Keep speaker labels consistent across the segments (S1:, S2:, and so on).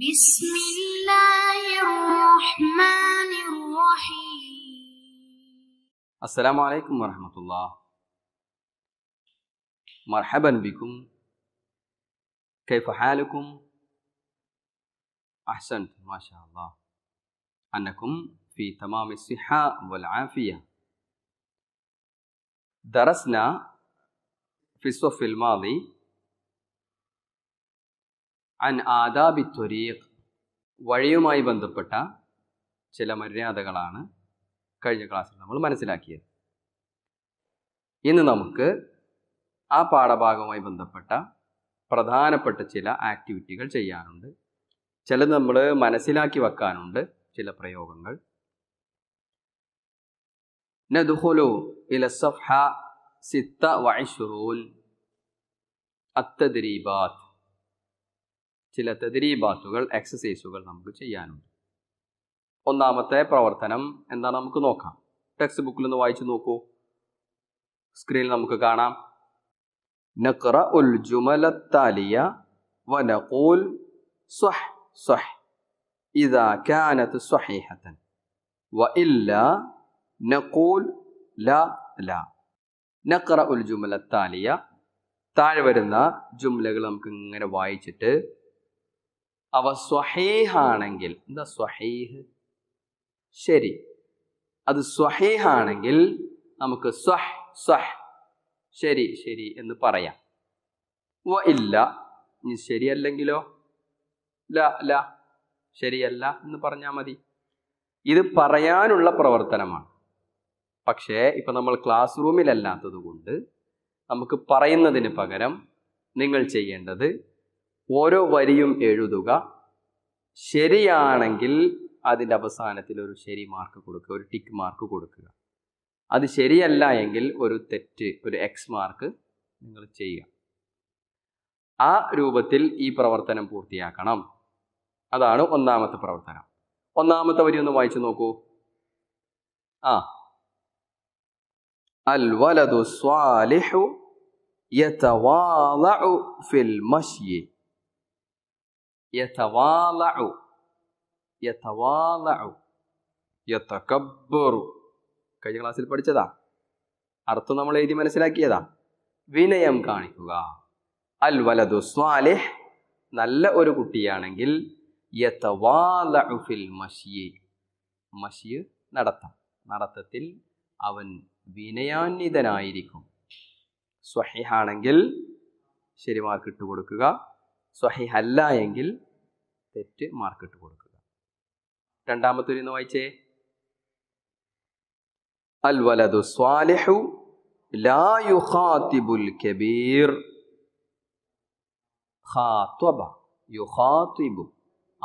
S1: بسم الله الرحمن الرحيم السلام عليكم ورحمة الله مرحبا بكم كيف حالكم أحسنت ما شاء الله أنكم في تمام الصحة والعافية درسنا في الصف الماضي അൻ ആദാബി ത്വരീഖ് വഴിയുമായി ബന്ധപ്പെട്ട ചില മര്യാദകളാണ് കഴിഞ്ഞ ക്ലാസ്സിൽ നമ്മൾ മനസ്സിലാക്കിയത് ഇന്ന് നമുക്ക് ആ പാഠഭാഗവുമായി ബന്ധപ്പെട്ട പ്രധാനപ്പെട്ട ചില ആക്ടിവിറ്റികൾ ചെയ്യാനുണ്ട് ചിലത് നമ്മൾ മനസ്സിലാക്കി വെക്കാനുണ്ട് ചില പ്രയോഗങ്ങൾ നദുഹുലു ഇലസഫ സിത്ത വൈഷുറൂൻ അത്തദ്രീബാത്ത് ചില തെതിരീബാത്തുകൾ എക്സസൈസുകൾ നമുക്ക് ചെയ്യാനുണ്ട് ഒന്നാമത്തെ പ്രവർത്തനം എന്താണ് നമുക്ക് നോക്കാം ടെക്സ്റ്റ് ബുക്കിൽ ഒന്ന് വായിച്ചു നോക്കൂ സ്ക്രീനിൽ നമുക്ക് കാണാം നക്ര ഉൽ ജുമലത്താലിയ വനഖൂൽ സ്വഹ് സ്വഹ് ഇതാ കാനത്ത് സ്വഹീഹത്തൻ വ ഇല്ല നക്കൂൽ ല ല നക്ര ഉൽ ജുമലത്താലിയ താഴെ വരുന്ന ജുംലകൾ നമുക്ക് ഇങ്ങനെ വായിച്ചിട്ട് അവ സ്വഹേഹാണെങ്കിൽ എന്താ സ്വഹേഹ് ശരി അത് സ്വഹേഹാണെങ്കിൽ നമുക്ക് സ്വഹ് സ്വഹ് ശരി ശരി എന്ന് പറയാം വ ഇല്ല ഇനി ശരിയല്ലെങ്കിലോ ല ല ശരിയല്ല എന്ന് പറഞ്ഞാൽ മതി ഇത് പറയാനുള്ള പ്രവർത്തനമാണ് പക്ഷേ ഇപ്പം നമ്മൾ ക്ലാസ് റൂമിലല്ലാത്തത് കൊണ്ട് നമുക്ക് പറയുന്നതിന് പകരം നിങ്ങൾ ചെയ്യേണ്ടത് ഓരോ വരിയും എഴുതുക ശരിയാണെങ്കിൽ അതിൻ്റെ അവസാനത്തിൽ ഒരു ശരി മാർക്ക് കൊടുക്കുക ഒരു ടിക്ക് മാർക്ക് കൊടുക്കുക അത് ശരിയല്ല എങ്കിൽ ഒരു തെറ്റ് ഒരു എക്സ് മാർക്ക് നിങ്ങൾ ചെയ്യുക ആ രൂപത്തിൽ ഈ പ്രവർത്തനം പൂർത്തിയാക്കണം അതാണ് ഒന്നാമത്തെ പ്രവർത്തനം ഒന്നാമത്തെ വരി ഒന്ന് വായിച്ചു നോക്കൂ ആ الولد സ്വാലിഹു يتواضع ഫിൽ المشي യഥവാലു യഥവാലു യഥകബ്ബറു കഴിഞ്ഞ ക്ലാസ്സിൽ പഠിച്ചതാ അർത്ഥം നമ്മൾ എഴുതി മനസ്സിലാക്കിയതാ വിനയം കാണിക്കുക അൽ വലതു സ്വാലിഹ് നല്ല ഒരു കുട്ടിയാണെങ്കിൽ യഥവാലുഫിൽ മഷിയെ മഷിയ് നടത്താം നടത്തത്തിൽ അവൻ വിനയാന്വിതനായിരിക്കും സ്വഹിഹാണെങ്കിൽ ശരി മാർക്ക് സ്വഹീഹ് അല്ല എങ്കിൽ തെറ്റ് മാർക്കിട്ട് കൊടുക്കുക രണ്ടാമത്തെ ഒരു വായിച്ചേ അൽ വലതു സ്വാലിഹു ലാ യുഖാത്തിബുൽ കബീർ ഖാത്വബ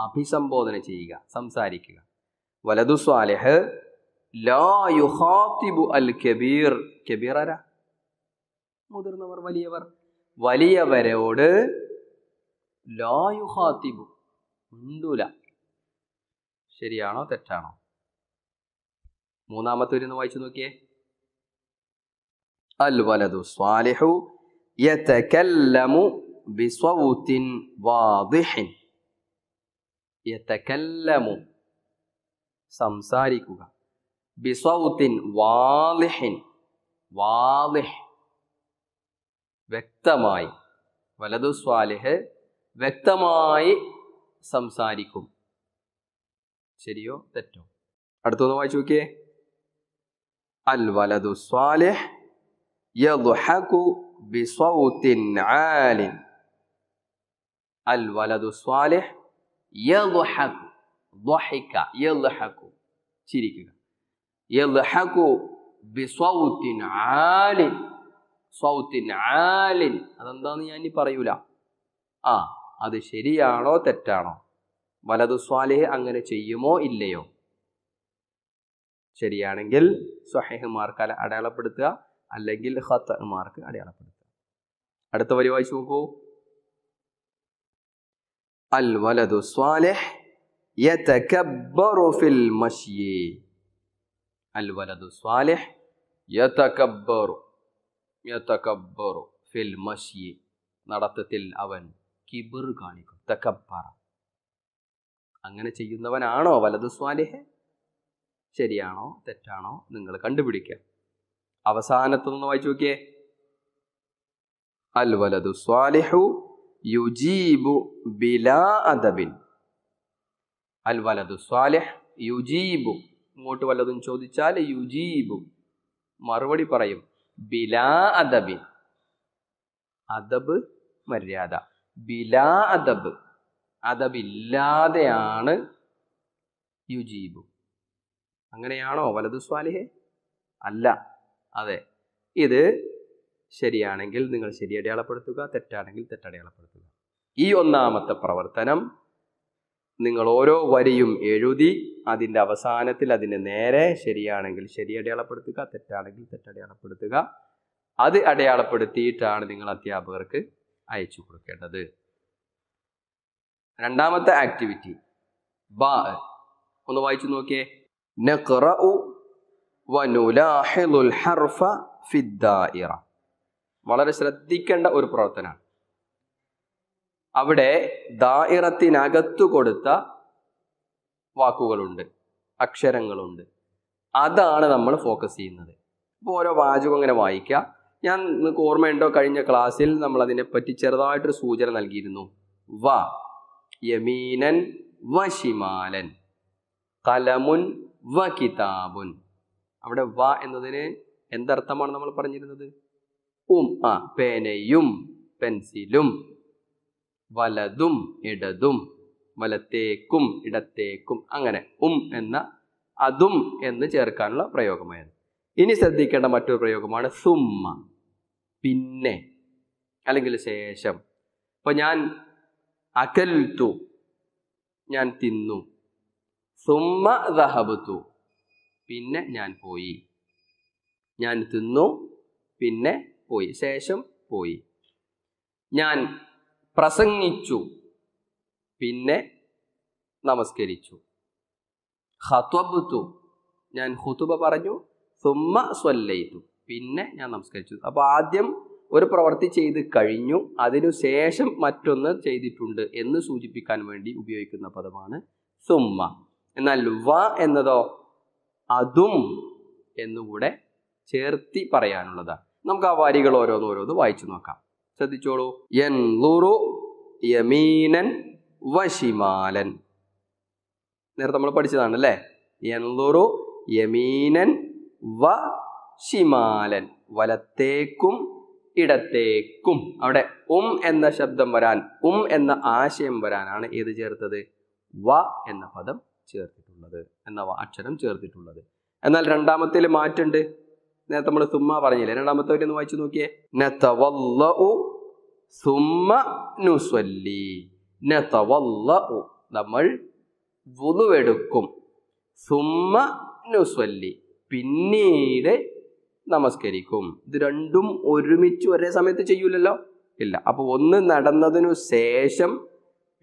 S1: അഭിസംബോധന ചെയ്യുക സംസാരിക്കുക വലതു സ്വാലിഹ് ലാ യുഖാത്തിബു അൽ കബീർ കബീർ ആരാ മുതിർന്നവർ വലിയവർ വലിയവരോട് ലായുഹാത്തിബു ഉണ്ടൂല ശരിയാണോ തെറ്റാണോ മൂന്നാമത്തെ ഒരു വായിച്ചു നോക്കിയേ അൽ വലതു സ്വാലിഹു യതകല്ലമു ബിസ്വൗത്തിൻ വാദിഹിൻ യതകല്ലമു സംസാരിക്കുക ബിസ്വൗത്തിൻ വാദിഹിൻ വാദിഹ് വ്യക്തമായി വലതു സ്വാലിഹ് വ്യക്തമായി സംസാരിക്കും ശരിയോ തെറ്റോ അടുത്തൊന്ന് വായിച്ചു നോക്കിയേ അൽ വലതു സ്വാലിഹ് യദ്ഹകു ബിസൗത്തിൻ ആലിൻ അൽ വലദു സ്വാലിഹ് യദ്ഹകു ضحك يضحك ചിരിക്കുക يضحك بصوت عال സൗതിൻ عال അതെന്താന്ന് ഞാൻ പറയൂല ആ അത് ശരിയാണോ തെറ്റാണോ വലതു സ്വാലിഹ് അങ്ങനെ ചെയ്യുമോ ഇല്ലയോ ശരിയാണെങ്കിൽ സ്വഹേഹ് മാർക്ക് അടയാളപ്പെടുത്തുക അല്ലെങ്കിൽ ഹത്ത് മാർക്ക് അടയാളപ്പെടുത്തുക അടുത്ത വരി വായിച്ചു നോക്കൂ അൽ വലതു സ്വാലിഹ് ഫിൽ അൽ വലതു സ്വാലിഹ് യതകബ്ബറു യതകബ്ബറു ഫിൽ നടത്തത്തിൽ അവൻ കിബിർ കാണിക്കും തക്കപ്പാറ അങ്ങനെ ചെയ്യുന്നവനാണോ വലത് സ്വാലിഹ് ശരിയാണോ തെറ്റാണോ നിങ്ങൾ കണ്ടുപിടിക്കുക അവസാനത്തൊന്ന് വായിച്ചു നോക്കിയേ അൽ വലതു സ്വാലിഹു യുജീബു ബിലാ അദബിൻ അൽ വലതു സ്വാലിഹ് യുജീബു ഇങ്ങോട്ട് വല്ലതും ചോദിച്ചാൽ യുജീബു മറുപടി പറയും ബിലാ അദബിൻ അദബ് മര്യാദ ബിലാ അദബ് അദബില്ലാതെയാണ് യുജീബു അങ്ങനെയാണോ വലതു സ്വാലിഹെ അല്ല അതെ ഇത് ശരിയാണെങ്കിൽ നിങ്ങൾ ശരി അടയാളപ്പെടുത്തുക തെറ്റാണെങ്കിൽ തെറ്റടയാളപ്പെടുത്തുക ഈ ഒന്നാമത്തെ പ്രവർത്തനം നിങ്ങൾ ഓരോ വരിയും എഴുതി അതിൻ്റെ അവസാനത്തിൽ അതിൻ്റെ നേരെ ശരിയാണെങ്കിൽ ശരി അടയാളപ്പെടുത്തുക തെറ്റാണെങ്കിൽ തെറ്റടയാളപ്പെടുത്തുക അത് അടയാളപ്പെടുത്തിയിട്ടാണ് നിങ്ങൾ അധ്യാപകർക്ക് അയച്ചു കൊടുക്കേണ്ടത് രണ്ടാമത്തെ ആക്ടിവിറ്റി ബാ ഒന്ന് വായിച്ചു നോക്കിയേ നഖറഉ വനുലാഹിലുൽ ഹർഫ വളരെ ശ്രദ്ധിക്കേണ്ട ഒരു പ്രവർത്തന അവിടെ ദായിറത്തിനകത്തു കൊടുത്ത വാക്കുകളുണ്ട് അക്ഷരങ്ങളുണ്ട് അതാണ് നമ്മൾ ഫോക്കസ് ചെയ്യുന്നത് ഇപ്പോൾ ഓരോ വാചകം ഇങ്ങനെ വായിക്കുക ഞാൻ നിങ്ങൾക്ക് ഓർമ്മയുണ്ടോ കഴിഞ്ഞ ക്ലാസ്സിൽ നമ്മൾ അതിനെപ്പറ്റി ചെറുതായിട്ടൊരു സൂചന നൽകിയിരുന്നു വ യമീനൻ വ ശിമാലൻ കലമുൻ വ കിതാബുൻ അവിടെ വ എന്നതിന് എന്തർത്ഥമാണ് നമ്മൾ പറഞ്ഞിരുന്നത് ഉം ആ പേനയും പെൻസിലും വലതും ഇടതും വലത്തേക്കും ഇടത്തേക്കും അങ്ങനെ ഉം എന്ന അതും എന്ന് ചേർക്കാനുള്ള പ്രയോഗമായിരുന്നു ഇനി ശ്രദ്ധിക്കേണ്ട മറ്റൊരു പ്രയോഗമാണ് സുമ്മ പിന്നെ അല്ലെങ്കിൽ ശേഷം അപ്പോൾ ഞാൻ അകൽത്തു ഞാൻ തിന്നു സുമ ദഹബത്തു പിന്നെ ഞാൻ പോയി ഞാൻ തിന്നു പിന്നെ പോയി ശേഷം പോയി ഞാൻ പ്രസംഗിച്ചു പിന്നെ നമസ്കരിച്ചു ഹത്വബുത്തു ഞാൻ ഹുതുബ പറഞ്ഞു സുമ സ്വല്ലയിത്തു പിന്നെ ഞാൻ നമസ്കരിച്ചു അപ്പോൾ ആദ്യം ഒരു പ്രവൃത്തി ചെയ്ത് കഴിഞ്ഞു അതിനു ശേഷം മറ്റൊന്ന് ചെയ്തിട്ടുണ്ട് എന്ന് സൂചിപ്പിക്കാൻ വേണ്ടി ഉപയോഗിക്കുന്ന പദമാണ് സുമ്മ എന്നാൽ വ എന്നതോ അതും എന്നുകൂടെ ചേർത്തി പറയാനുള്ളതാണ് നമുക്ക് ആ വാരികൾ ഓരോന്ന് ഓരോന്ന് വായിച്ചു നോക്കാം ശ്രദ്ധിച്ചോളൂ എൻ യമീനൻ വശിമാലൻ നേരത്തെ നമ്മൾ പഠിച്ചതാണ് അല്ലേ എൻ യമീനൻ വ ശിമാലൻ വലത്തേക്കും ഇടത്തേക്കും അവിടെ ഉം എന്ന ശബ്ദം വരാൻ ഉം എന്ന ആശയം വരാനാണ് ഏത് ചേർത്തത് വ എന്ന പദം ചേർത്തിട്ടുള്ളത് എന്ന അക്ഷരം ചേർത്തിട്ടുള്ളത് എന്നാൽ രണ്ടാമത്തിൽ മാറ്റുണ്ട് നേരത്തെ നമ്മൾ സുമ്മ പറഞ്ഞില്ലേ രണ്ടാമത്തെ ഒന്ന് വായിച്ചു നോക്കിയേ സുമ്മ നുസ്വല്ലി നമ്മൾ വുതുവെടുക്കും സുമ്മ നുസ്വല്ലി പിന്നീട് നമസ്കരിക്കും ഇത് രണ്ടും ഒരുമിച്ച് ഒരേ സമയത്ത് ചെയ്യൂലല്ലോ ഇല്ല അപ്പോൾ ഒന്ന് നടന്നതിനു ശേഷം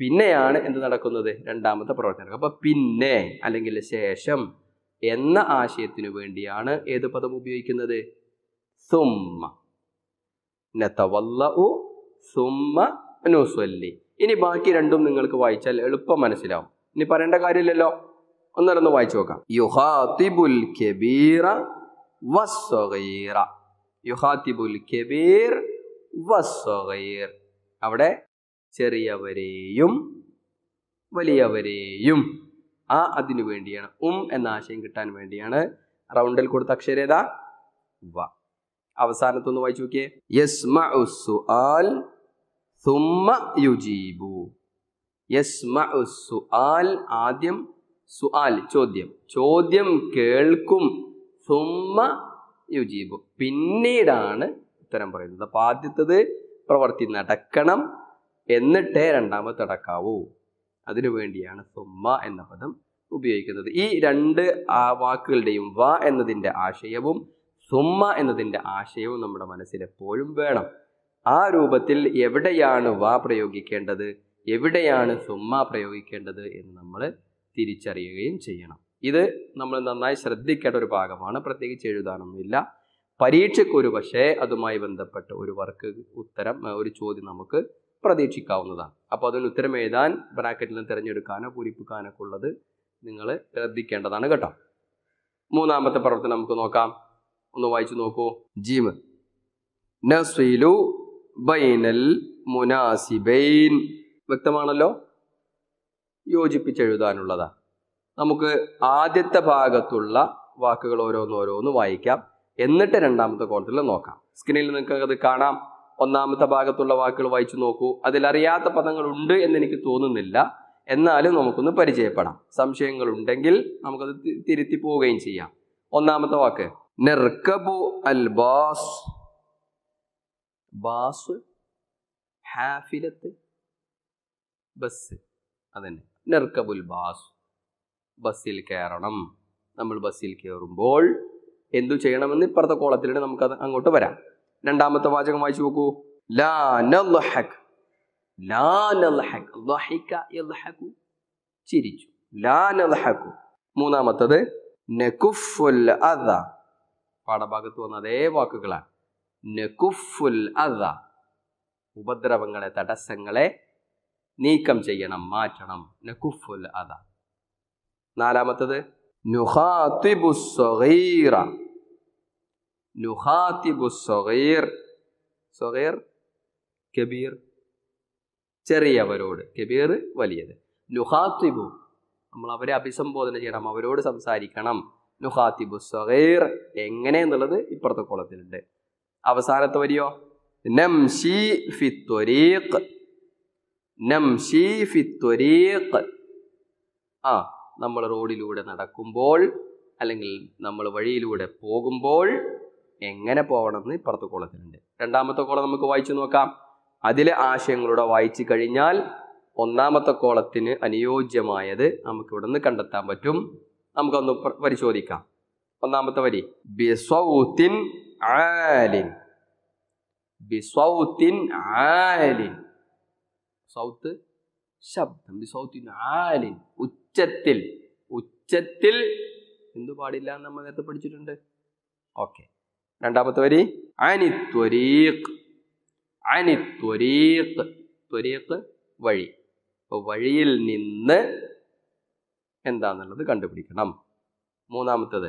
S1: പിന്നെയാണ് എന്ത് നടക്കുന്നത് രണ്ടാമത്തെ പ്രവർത്തനം അപ്പോൾ പിന്നെ അല്ലെങ്കിൽ ശേഷം എന്ന ആശയത്തിനു വേണ്ടിയാണ് ഏത് പദം ഉപയോഗിക്കുന്നത് സുമ്മ ഇനി ബാക്കി രണ്ടും നിങ്ങൾക്ക് വായിച്ചാൽ എളുപ്പം മനസ്സിലാവും ഇനി പറയേണ്ട കാര്യമില്ലല്ലോ ഒന്നരൊന്ന് വായിച്ചു നോക്കാം യുഹാതിബുൽ കബീറ കബീർ അവിടെ ചെറിയവരെയും വലിയവരെയും ആ അതിനു വേണ്ടിയാണ് ഉം എന്ന ആശയം കിട്ടാൻ വേണ്ടിയാണ് റൗണ്ടിൽ കൊടുത്ത അക്ഷരേത വ അവസാനത്തൊന്ന് വായിച്ചു നോക്കിയേ യുജീബു ആദ്യം സുആൽ ചോദ്യം ചോദ്യം കേൾക്കും തുമ്മ യുജീബു പിന്നീടാണ് ഉത്തരം പറയുന്നത് അപ്പോൾ ആദ്യത്തത് പ്രവർത്തി നടക്കണം എന്നിട്ടേ രണ്ടാമത്തെ അടക്കാവൂ അതിനു വേണ്ടിയാണ് തുമ്മ എന്ന പദം ഉപയോഗിക്കുന്നത് ഈ രണ്ട് ആ വാക്കുകളുടെയും വ എന്നതിൻ്റെ ആശയവും സുമ്മ എന്നതിൻ്റെ ആശയവും നമ്മുടെ മനസ്സിൽ എപ്പോഴും വേണം ആ രൂപത്തിൽ എവിടെയാണ് വ പ്രയോഗിക്കേണ്ടത് എവിടെയാണ് സുമ്മ പ്രയോഗിക്കേണ്ടത് എന്ന് നമ്മൾ തിരിച്ചറിയുകയും ചെയ്യണം ഇത് നമ്മൾ നന്നായി ശ്രദ്ധിക്കേണ്ട ഒരു ഭാഗമാണ് പ്രത്യേകിച്ച് എഴുതാനൊന്നുമില്ല ഒരു പക്ഷേ അതുമായി ബന്ധപ്പെട്ട ഒരു വർക്ക് ഉത്തരം ഒരു ചോദ്യം നമുക്ക് പ്രതീക്ഷിക്കാവുന്നതാണ് അപ്പോൾ അതിന് ഉത്തരം എഴുതാൻ ബ്രാക്കറ്റിൽ നിന്ന് തിരഞ്ഞെടുക്കാനോ പൂരിപ്പിക്കാനോ ഉള്ളത് നിങ്ങൾ ശ്രദ്ധിക്കേണ്ടതാണ് കേട്ടോ മൂന്നാമത്തെ പ്രവർത്തനം നമുക്ക് നോക്കാം ഒന്ന് വായിച്ചു നോക്കൂ ജീമ് നസ്ലു ബൈനൽ മുനാസിബൈൻ വ്യക്തമാണല്ലോ യോജിപ്പിച്ചെഴുതാനുള്ളതാണ് നമുക്ക് ആദ്യത്തെ ഭാഗത്തുള്ള വാക്കുകൾ ഓരോന്ന് ഓരോന്ന് വായിക്കാം എന്നിട്ട് രണ്ടാമത്തെ കോളത്തിൽ നോക്കാം സ്ക്രീനിൽ നിങ്ങൾക്ക് അത് കാണാം ഒന്നാമത്തെ ഭാഗത്തുള്ള വാക്കുകൾ വായിച്ചു നോക്കൂ അതിൽ അറിയാത്ത പദങ്ങളുണ്ട് എന്ന് എനിക്ക് തോന്നുന്നില്ല എന്നാലും നമുക്കൊന്ന് പരിചയപ്പെടാം സംശയങ്ങൾ ഉണ്ടെങ്കിൽ നമുക്കത് തിരുത്തി പോവുകയും ചെയ്യാം ഒന്നാമത്തെ വാക്ക് നെർക്കബു അൽ ബാസ് ബാസ് ഹാഫിലത്ത് ബസ് അതന്നെ നെർക്കബുൽ ബാസ് ബസ്സിൽ കയറണം നമ്മൾ ബസ്സിൽ കയറുമ്പോൾ എന്തു ചെയ്യണമെന്ന് ഇപ്പുറത്തെ കോളത്തിലൂടെ അത് അങ്ങോട്ട് വരാം രണ്ടാമത്തെ വാചകം വായിച്ചു നോക്കൂ ലഹിക ചിരിച്ചു മൂന്നാമത്തത് നകുഫുൽ അദ പാഠഭാഗത്ത് വന്ന അതേ വാക്കുകളാണ് നകുഫുൽ അദ ഉപദ്രവങ്ങളെ തടസ്സങ്ങളെ നീക്കം ചെയ്യണം മാറ്റണം നകുഫുൽ അദ നാലാമത്തത് കബീർ ചെറിയവരോട് കബീർ വലിയത് നുഹാത്തിബു നമ്മൾ അവരെ അഭിസംബോധന ചെയ്യണം അവരോട് സംസാരിക്കണം നുഹാത്തിബു സൊഹീർ എങ്ങനെ എന്നുള്ളത് ഇപ്പുറത്തെ കോളത്തിലുണ്ട് അവസാനത്ത് വരിയോ നംഷി ഫിത്വരീഖ് നംഷി ഫിത്വരീഖ് ആ നമ്മൾ റോഡിലൂടെ നടക്കുമ്പോൾ അല്ലെങ്കിൽ നമ്മൾ വഴിയിലൂടെ പോകുമ്പോൾ എങ്ങനെ പോകണമെന്ന് ഇപ്പുറത്തെ കോളത്തിലുണ്ട് രണ്ടാമത്തെ കോളം നമുക്ക് വായിച്ചു നോക്കാം അതിലെ ആശയങ്ങളൂടെ വായിച്ചു കഴിഞ്ഞാൽ ഒന്നാമത്തെ കോളത്തിന് അനുയോജ്യമായത് നമുക്ക് ഇവിടെ നിന്ന് കണ്ടെത്താൻ പറ്റും നമുക്കൊന്ന് പരിശോധിക്കാം ഒന്നാമത്തെ വരി ബിസ്വത്തിൻ ആലിൻ ബിസ്വത്തിൻ ആലിൻ സൗത്ത് ശബ്ദം ബിസ്വത്തിൻ ആലിൻ ഉച്ച ഉച്ചത്തിൽ ഉച്ചത്തിൽ എന്തു പാടില്ല നമ്മൾ നേരത്തെ പഠിച്ചിട്ടുണ്ട് ഓക്കെ രണ്ടാമത്തെ വരി അനിത്വരീഖ് അനിത്വരീഖ് ത്വരീഖ് വഴി അപ്പോൾ വഴിയിൽ നിന്ന് എന്താണെന്നുള്ളത് കണ്ടുപിടിക്കണം മൂന്നാമത്തത്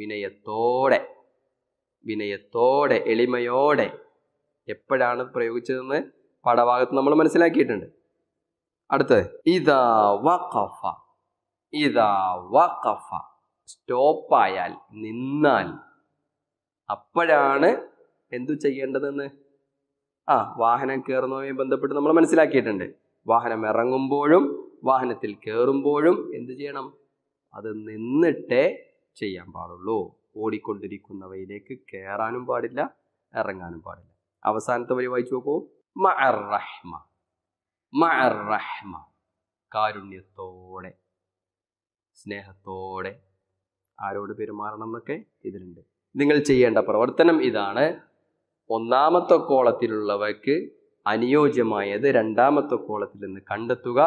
S1: വിനയത്തോടെ വിനയത്തോടെ എളിമയോടെ എപ്പോഴാണ് പ്രയോഗിച്ചതെന്ന് പാഠഭാഗത്ത് നമ്മൾ മനസ്സിലാക്കിയിട്ടുണ്ട് അടുത്തത് ഇതാ വഖഫ ഇതാ വഖഫ സ്റ്റോപ്പായാൽ നിന്നാൽ അപ്പോഴാണ് എന്തു ചെയ്യേണ്ടതെന്ന് ആ വാഹനം കയറുന്നതുമായി ബന്ധപ്പെട്ട് നമ്മൾ മനസ്സിലാക്കിയിട്ടുണ്ട് വാഹനം ഇറങ്ങുമ്പോഴും വാഹനത്തിൽ കയറുമ്പോഴും എന്ത് ചെയ്യണം അത് നിന്നിട്ടേ ചെയ്യാൻ പാടുള്ളൂ ഓടിക്കൊണ്ടിരിക്കുന്നവയിലേക്ക് കയറാനും പാടില്ല ഇറങ്ങാനും പാടില്ല അവസാനത്തെ വരി വായിച്ചു നോക്കൂ മഅറഹ്മ മഅറഹ്മ കാരുണ്യത്തോടെ സ്നേഹത്തോടെ ആരോട് പെരുമാറണം എന്നൊക്കെ ഇതിലുണ്ട് നിങ്ങൾ ചെയ്യേണ്ട പ്രവർത്തനം ഇതാണ് ഒന്നാമത്തെ കോളത്തിലുള്ളവർക്ക് അനുയോജ്യമായത് രണ്ടാമത്തെ കോളത്തിൽ നിന്ന് കണ്ടെത്തുക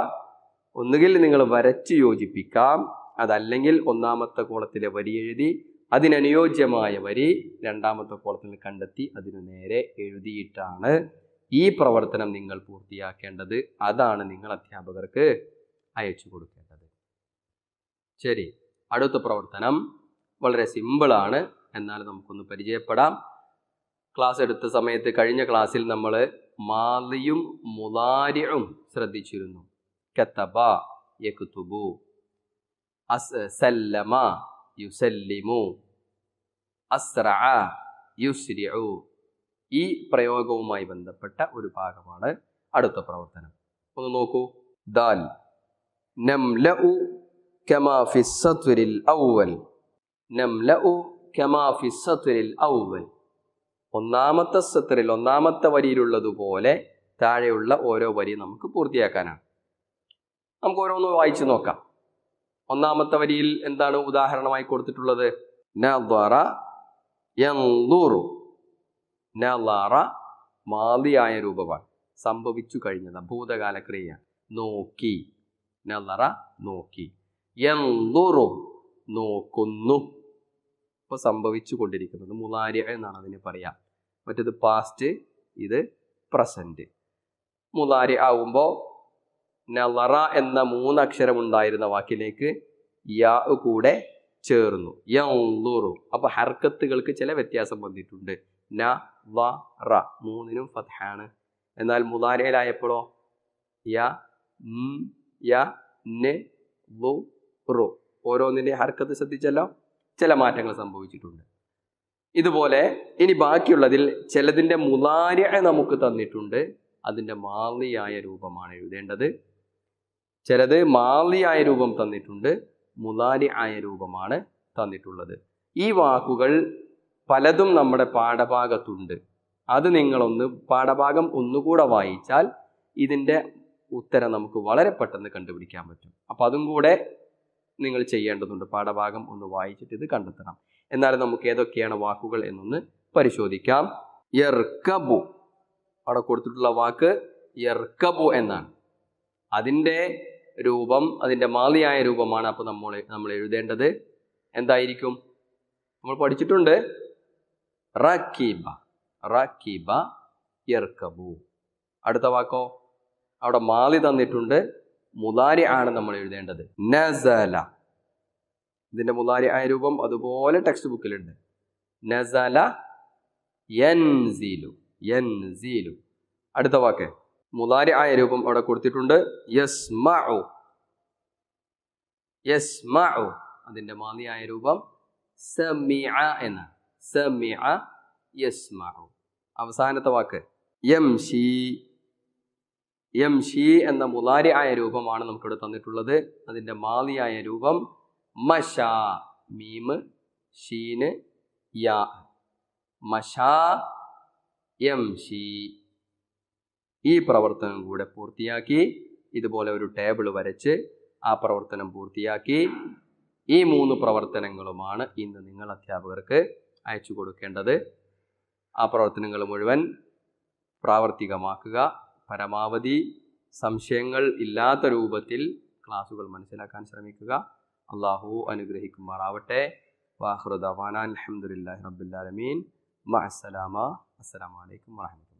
S1: ഒന്നുകിൽ നിങ്ങൾ വരച്ച് യോജിപ്പിക്കാം അതല്ലെങ്കിൽ ഒന്നാമത്തെ കോളത്തിലെ വരി എഴുതി അതിനനുയോജ്യമായ വരി രണ്ടാമത്തെ കോളത്തിൽ കണ്ടെത്തി അതിനു നേരെ എഴുതിയിട്ടാണ് ഈ പ്രവർത്തനം നിങ്ങൾ പൂർത്തിയാക്കേണ്ടത് അതാണ് നിങ്ങൾ അധ്യാപകർക്ക് അയച്ചു കൊടുക്കേണ്ടത് ശരി അടുത്ത പ്രവർത്തനം വളരെ സിമ്പിളാണ് എന്നാൽ നമുക്കൊന്ന് പരിചയപ്പെടാം ക്ലാസ് എടുത്ത സമയത്ത് കഴിഞ്ഞ ക്ലാസ്സിൽ നമ്മൾ മാലിയും മുലാരിയും ശ്രദ്ധിച്ചിരുന്നു കത്തബ യക്തുബു അസ് സല്ലമ യുസല്ലിമു അസ്റഅ യുസ്രിഉ ഈ പ്രയോഗവുമായി ബന്ധപ്പെട്ട ഒരു ഭാഗമാണ് അടുത്ത പ്രവർത്തനം ഒന്ന് നോക്കൂ ദാൽ നംലഉ കമാ ഫി സത്വരിൽ ഔവൽ നംലഉ കമാ ഫി സത്വരിൽ ഔവൽ ഒന്നാമത്തെ സത്രിൽ ഒന്നാമത്തെ വരിയിലുള്ളതുപോലെ താഴെയുള്ള ഓരോ വരി നമുക്ക് പൂർത്തിയാക്കാനാണ് നമുക്ക് ഓരോന്ന് വായിച്ചു നോക്കാം ഒന്നാമത്തെ വരിയിൽ എന്താണ് ഉദാഹരണമായി കൊടുത്തിട്ടുള്ളത് നദറ യന്ദൂറു നലറ മാതിയായ രൂപമാണ് സംഭവിച്ചു കഴിഞ്ഞത് ഭൂതകാല ക്രിയ നോക്കി നലറ നോക്കി യന്ദുറു നോക്കുന്നു ഇപ്പൊ സംഭവിച്ചു കൊണ്ടിരിക്കുന്നത് മുലാരി എന്നാണ് അതിന് പറയാം മറ്റേത് പാസ്റ്റ് ഇത് പ്രസന്റ് മുലാരി ആവുമ്പോൾ നലറ എന്ന മൂന്നക്ഷരമുണ്ടായിരുന്ന വാക്കിലേക്ക് യാ കൂടെ ചേർന്നു യൂറു അപ്പോൾ ഹർക്കത്തുകൾക്ക് ചില വ്യത്യാസം വന്നിട്ടുണ്ട് ന വ റ മൂന്നിനും ഫത്ഹാണ് എന്നാൽ മുതാരയിലായപ്പോഴോ യ യ ഓരോന്നിൻ്റെ ഹർക്കത്ത് ശ്രദ്ധിച്ചല്ലോ ചില മാറ്റങ്ങൾ സംഭവിച്ചിട്ടുണ്ട് ഇതുപോലെ ഇനി ബാക്കിയുള്ളതിൽ ചിലതിൻ്റെ മുതാര നമുക്ക് തന്നിട്ടുണ്ട് അതിൻ്റെ മാലിയായ രൂപമാണ് എഴുതേണ്ടത് ചിലത് ആയ രൂപം തന്നിട്ടുണ്ട് മുലാലി ആയ രൂപമാണ് തന്നിട്ടുള്ളത് ഈ വാക്കുകൾ പലതും നമ്മുടെ പാഠഭാഗത്തുണ്ട് അത് നിങ്ങളൊന്ന് പാഠഭാഗം ഒന്നുകൂടെ വായിച്ചാൽ ഇതിൻ്റെ ഉത്തരം നമുക്ക് വളരെ പെട്ടെന്ന് കണ്ടുപിടിക്കാൻ പറ്റും അപ്പം അതും കൂടെ നിങ്ങൾ ചെയ്യേണ്ടതുണ്ട് പാഠഭാഗം ഒന്ന് വായിച്ചിട്ട് ഇത് കണ്ടെത്തണം എന്നാൽ നമുക്ക് ഏതൊക്കെയാണ് വാക്കുകൾ എന്നൊന്ന് പരിശോധിക്കാം യർക്കബു അവിടെ കൊടുത്തിട്ടുള്ള വാക്ക് യർക്കബു എന്നാണ് അതിൻ്റെ രൂപം അതിൻ്റെ മാലിയായ രൂപമാണ് അപ്പോൾ നമ്മൾ നമ്മൾ എഴുതേണ്ടത് എന്തായിരിക്കും നമ്മൾ പഠിച്ചിട്ടുണ്ട് റക്കീബ റക്കീബ യർക്കബു അടുത്ത വാക്കോ അവിടെ മാലി തന്നിട്ടുണ്ട് മുലാരി ആണ് നമ്മൾ എഴുതേണ്ടത് നസല ഇതിൻ്റെ മുലാരി ആയ രൂപം അതുപോലെ ടെക്സ്റ്റ് ബുക്കിലുണ്ട് നസല യൻസീലു യൻസീലു അടുത്ത വാക്കേ മുതാരി ആയ രൂപം അവിടെ കൊടുത്തിട്ടുണ്ട് യസ് മഅു യസ് മഅു അതിൻ്റെ രൂപം സമിഅ എന്ന് സമിഅ യസ് അവസാനത്തെ വാക്ക് യം ഷി എന്ന മുതാരി ആയ രൂപമാണ് നമുക്കിവിടെ തന്നിട്ടുള്ളത് അതിന്റെ മാതിയായ രൂപം മഷ മീമ് ഷീന് യാ മഷ യം ഷീ ഈ പ്രവർത്തനം കൂടെ പൂർത്തിയാക്കി ഇതുപോലെ ഒരു ടേബിൾ വരച്ച് ആ പ്രവർത്തനം പൂർത്തിയാക്കി ഈ മൂന്ന് പ്രവർത്തനങ്ങളുമാണ് ഇന്ന് നിങ്ങൾ അധ്യാപകർക്ക് അയച്ചു കൊടുക്കേണ്ടത് ആ പ്രവർത്തനങ്ങൾ മുഴുവൻ പ്രാവർത്തികമാക്കുക പരമാവധി സംശയങ്ങൾ ഇല്ലാത്ത രൂപത്തിൽ ക്ലാസുകൾ മനസ്സിലാക്കാൻ ശ്രമിക്കുക അള്ളാഹു അനുഗ്രഹിക്കുമാറാവട്ടെ വാഹൃദാൻ അലഹമുല്ലാ റബുല്ലാലമീൻ അസ്സലാമ അസ്സലാമലൈക്കും വാഹമത്ത്